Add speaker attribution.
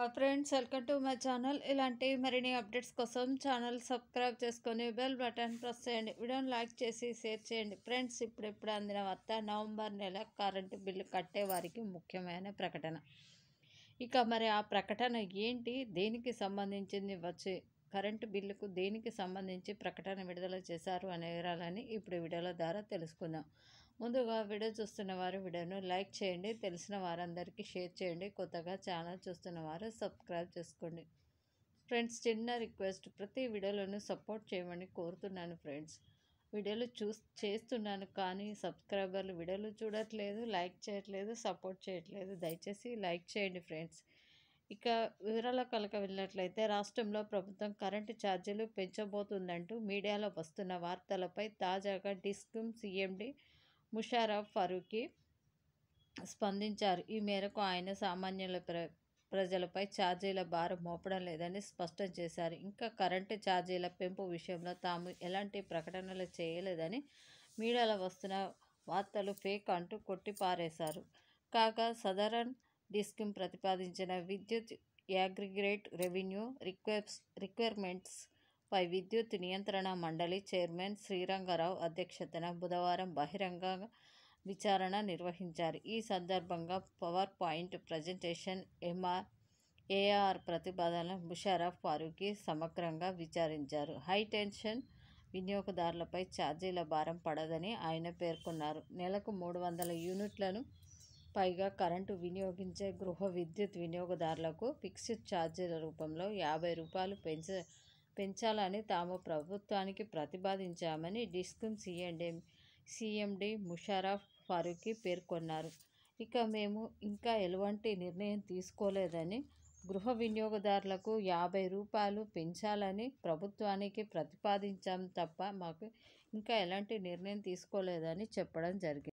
Speaker 1: hi friends welcome to my channel ఇలాంటి మరిన్ని updates కోసం ఛానల్ సబ్స్క్రైబ్ చేసుకొని బెల్ బటన్ ప్రెస్ చేయండి వీడియోని లైక్ చేసి షేర్ చేయండి ఫ్రెండ్స్ ఇప్పుడిప్పుడు అందిన వార్త నవంబర్ నెల కరెంటు బిల్లు కట్టే వారికి ముఖ్యమైన ప్రకటన ఇక మరి ఆ ప్రకటన ఏంటి దేనికి సంబంధించింది వచ్చి కరెంటు బిల్లుకు దేనికి సంబంధించి ప్రకటన విడుదల చేశారు అనే వివరాలని ఇప్పుడు వీడియోల ద్వారా తెలుసుకుందాం ముందుగా వీడియో చూస్తున్న వారు వీడియోను లైక్ చేయండి తెలిసిన వారందరికీ షేర్ చేయండి కొత్తగా ఛానల్ చూస్తున్న వారు సబ్స్క్రైబ్ చేసుకోండి ఫ్రెండ్స్ చిన్న రిక్వెస్ట్ ప్రతి వీడియోలోనూ సపోర్ట్ చేయమని కోరుతున్నాను ఫ్రెండ్స్ వీడియోలు చూ చేస్తున్నాను కానీ సబ్స్క్రైబర్లు వీడియోలు చూడట్లేదు లైక్ చేయట్లేదు సపోర్ట్ చేయట్లేదు దయచేసి లైక్ చేయండి ఫ్రెండ్స్ ఇక వివరాల కలక వెళ్ళినట్లయితే రాష్ట్రంలో ప్రభుత్వం కరెంటు ఛార్జీలు పెంచబోతుందంటూ మీడియాలో వస్తున్న వార్తలపై తాజాగా డిస్కమ్ సీఎండి ముషారఫ్ ఫరూఖీ స్పందించారు ఈ మేరకు ఆయన సామాన్యుల ప్ర ప్రజలపై ఛార్జీల భారం మోపడం లేదని స్పష్టం చేశారు ఇంకా కరెంటు ఛార్జీల పెంపు విషయంలో తాము ఎలాంటి ప్రకటనలు చేయలేదని మీడియాలో వస్తున్న వార్తలు ఫేక్ అంటూ కొట్టిపారేశారు కాగా సదరన్ డిస్కిమ్ ప్రతిపాదించిన విద్యుత్ యాగ్రిగ్రేట్ రెవెన్యూ రిక్వెస్ రిక్వైర్మెంట్స్ పై విద్యుత్ నియంత్రణ మండలి చైర్మన్ శ్రీరంగరావు అధ్యక్షతన బుధవారం బహిరంగ విచారణ నిర్వహించారు ఈ సందర్భంగా power point presentation MR AR ప్రతిపాదన ముషారఫ్ ఫారూఖీ సమగ్రంగా విచారించారు హైటెన్షన్ వినియోగదారులపై ఛార్జీల భారం పడదని ఆయన పేర్కొన్నారు నెలకు మూడు వందల యూనిట్లను పైగా కరెంటు వినియోగించే గృహ విద్యుత్ వినియోగదారులకు ఫిక్స్డ్ ఛార్జీల రూపంలో యాభై రూపాయలు పెంచ పెంచాలని తాము ప్రభుత్వానికి ప్రతిపాదించామని discom CMD CMD Musharraf Farooqui పేర్కొన్నారు ఇక మేము ఇంకా ఎలాంటి నిర్ణయం తీసుకోలేదని గృహ వినియోగదారులకు యాభై రూపాయలు పెంచాలని ప్రభుత్వానికి ప్రతిపాదించాం తప్ప మాకు ఇంకా ఎలాంటి నిర్ణయం తీసుకోలేదని చెప్పడం జరిగింది